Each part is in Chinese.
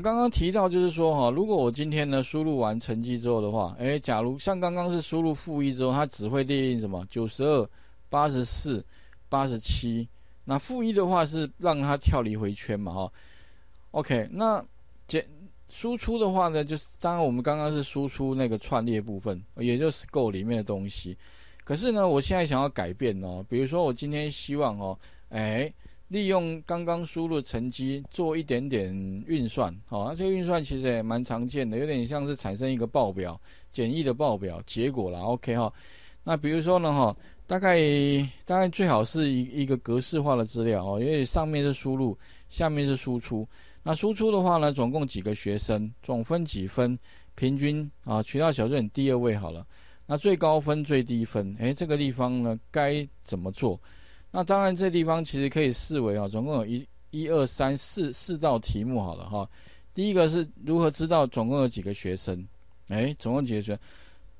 刚刚提到就是说哈，如果我今天呢输入完成绩之后的话，哎，假如像刚刚是输入负一之后，它只会对应什么九十二、八十四、八十七。那负一的话是让它跳离回圈嘛，哈。OK，那结输出的话呢，就是当然我们刚刚是输出那个串列部分，也就是 Go 里面的东西。可是呢，我现在想要改变哦，比如说我今天希望哦，哎。利用刚刚输入成绩做一点点运算，哦，这个运算其实也蛮常见的，有点像是产生一个报表，简易的报表结果了，OK 哈。那比如说呢，哈，大概大概最好是一一个格式化的资料哦，因为上面是输入，下面是输出。那输出的话呢，总共几个学生，总分几分，平均啊，取到小数点第二位好了。那最高分、最低分，诶，这个地方呢该怎么做？那当然，这地方其实可以视为啊，总共有一一二三四四道题目好了哈。第一个是如何知道总共有几个学生？哎，总共几个学生？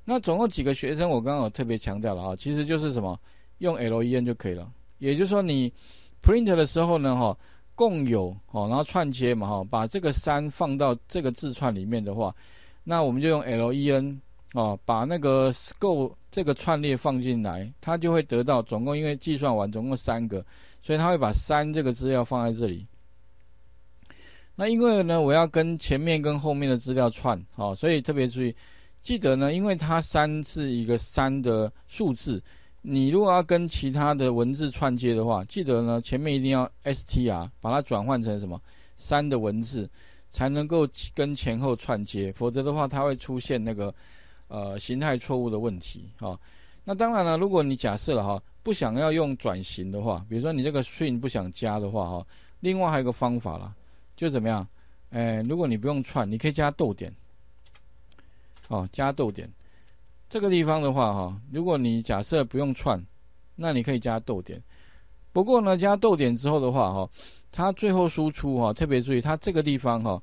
那总共几个学生？我刚刚有特别强调了哈，其实就是什么？用 len 就可以了。也就是说，你 print 的时候呢，哈，共有哦，然后串接嘛哈，把这个三放到这个字串里面的话，那我们就用 len 啊，把那个 s c o 这个串列放进来，它就会得到总共，因为计算完总共三个，所以它会把三这个资料放在这里。那因为呢，我要跟前面跟后面的资料串，哦，所以特别注意，记得呢，因为它三是一个三的数字，你如果要跟其他的文字串接的话，记得呢前面一定要 str 把它转换成什么三的文字，才能够跟前后串接，否则的话它会出现那个。呃，形态错误的问题，哦。那当然了，如果你假设了哈，不想要用转型的话，比如说你这个 s t r i n 不想加的话，哈，另外还有一个方法啦，就怎么样？哎，如果你不用串，你可以加逗点，哦，加逗点，这个地方的话，哈，如果你假设不用串，那你可以加逗点。不过呢，加逗点之后的话，哈，它最后输出哈，特别注意它这个地方哈，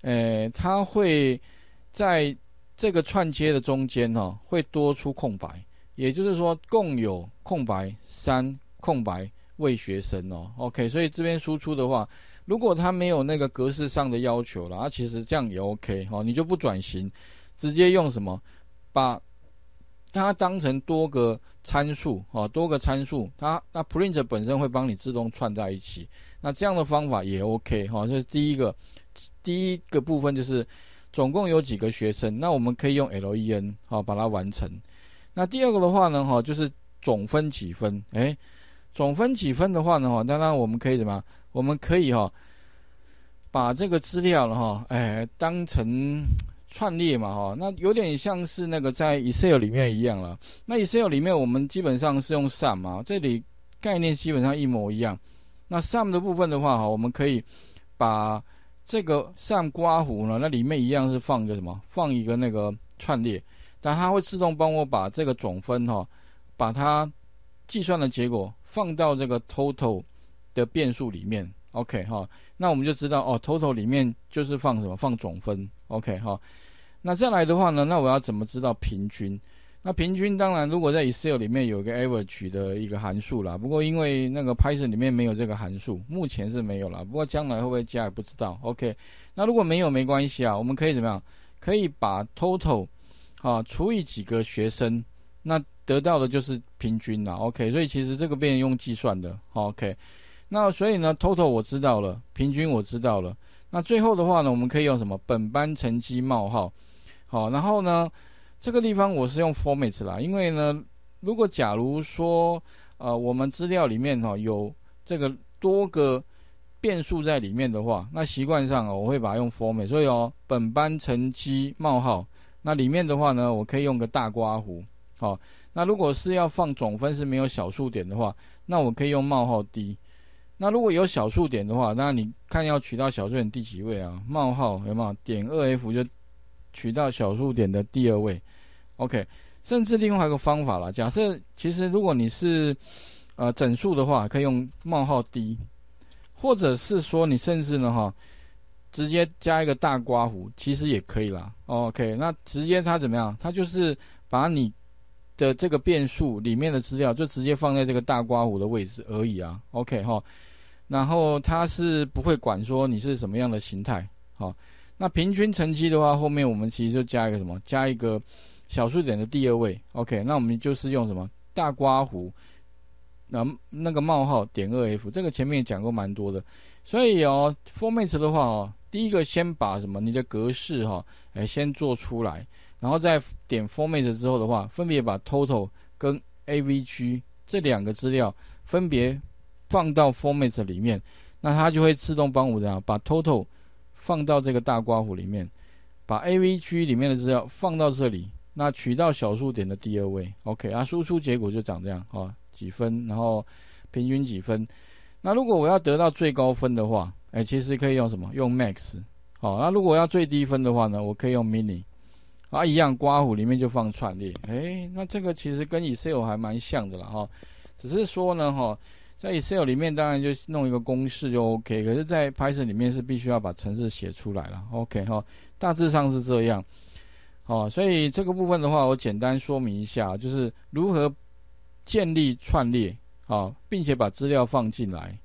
哎，它会在。这个串接的中间哦，会多出空白，也就是说共有空白三空白未学生哦，OK，所以这边输出的话，如果他没有那个格式上的要求了，啊，其实这样也 OK 哈，你就不转型，直接用什么，把它当成多个参数哦，多个参数，它那 print 本身会帮你自动串在一起，那这样的方法也 OK 哈，这是第一个第一个部分就是。总共有几个学生？那我们可以用 L E N 哦、把它完成。那第二个的话呢哈，就是总分几分？哎，总分几分的话呢哈，当然我们可以怎么？我们可以哈把这个资料了哈，哎当成串列嘛哈。那有点像是那个在 Excel 里面一样了。那 Excel 里面我们基本上是用 sum 啊，这里概念基本上一模一样。那 sum 的部分的话哈，我们可以把这个像刮胡呢，那里面一样是放一个什么？放一个那个串列，但它会自动帮我把这个总分哈，把它计算的结果放到这个 total 的变数里面。OK 哈，那我们就知道哦，total 里面就是放什么？放总分。OK 哈，那再来的话呢，那我要怎么知道平均？那平均当然，如果在 Excel 里面有一个 average 的一个函数啦，不过因为那个 Python 里面没有这个函数，目前是没有啦，不过将来会不会加也不知道。OK，那如果没有没关系啊，我们可以怎么样？可以把 total，啊除以几个学生，那得到的就是平均啦。OK，所以其实这个变用计算的。OK，那所以呢，total 我知道了，平均我知道了。那最后的话呢，我们可以用什么？本班成绩冒号，好，然后呢？这个地方我是用 format 啦，因为呢，如果假如说，呃，我们资料里面哈有这个多个变数在里面的话，那习惯上哦、我会把它用 format。所以哦，本班成绩冒号，那里面的话呢，我可以用个大刮弧，好，那如果是要放总分是没有小数点的话，那我可以用冒号 D，那如果有小数点的话，那你看要取到小数点第几位啊？冒号有没有？点二 F 就。取到小数点的第二位，OK，甚至另外一个方法啦。假设其实如果你是呃整数的话，可以用冒号 D，或者是说你甚至呢哈，直接加一个大刮胡，其实也可以啦，OK。那直接它怎么样？它就是把你的这个变数里面的资料就直接放在这个大刮胡的位置而已啊，OK 哈。然后它是不会管说你是什么样的形态，好。那平均成绩的话，后面我们其实就加一个什么？加一个小数点的第二位。OK，那我们就是用什么？大刮胡，那那个冒号点二 F。这个前面讲过蛮多的，所以哦，Format 的话哦，第一个先把什么你的格式哈，哎，先做出来，然后再点 Format 之后的话，分别把 Total 跟 AV 区这两个资料分别放到 Format 里面，那它就会自动帮我这样把 Total。放到这个大刮胡里面，把 A V 区里面的资料放到这里，那取到小数点的第二位，OK 啊，输出结果就长这样哈，几分，然后平均几分。那如果我要得到最高分的话，哎，其实可以用什么？用 MAX。好，那如果要最低分的话呢？我可以用 MIN。i 啊，一样，刮胡里面就放串列。哎，那这个其实跟 Excel 还蛮像的了哈，只是说呢哈。在 Excel 里面当然就弄一个公式就 OK，可是，在 Python 里面是必须要把程式写出来了。OK 哈，大致上是这样。好，所以这个部分的话，我简单说明一下，就是如何建立串列，好，并且把资料放进来。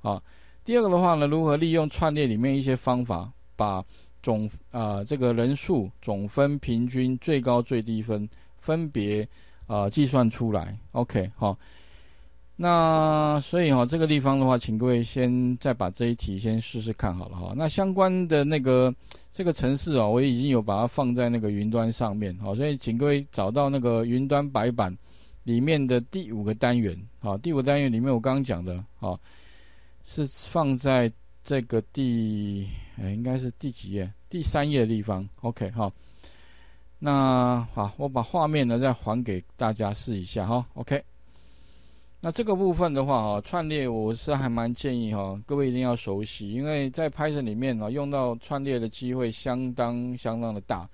好，第二个的话呢，如何利用串列里面一些方法，把总啊这个人数、总分、平均、最高、最低分分别啊计算出来。OK 好。那所以哈，这个地方的话，请各位先再把这一题先试试看好了哈。那相关的那个这个城市啊，我已经有把它放在那个云端上面好，所以请各位找到那个云端白板里面的第五个单元好，第五单元里面我刚刚讲的哦，是放在这个第哎应该是第几页？第三页的地方。OK 哈，那好，我把画面呢再还给大家试一下哈。OK。那这个部分的话哈，串列我是还蛮建议哈，各位一定要熟悉，因为在 Python 里面呢，用到串列的机会相当相当的大。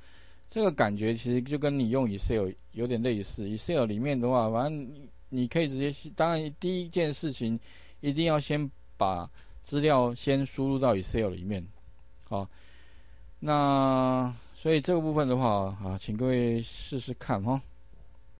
这个感觉其实就跟你用 Excel 有点类似，Excel 里面的话，反正你你可以直接，当然第一件事情一定要先把资料先输入到 Excel 里面，好。那所以这个部分的话啊，请各位试试看哈。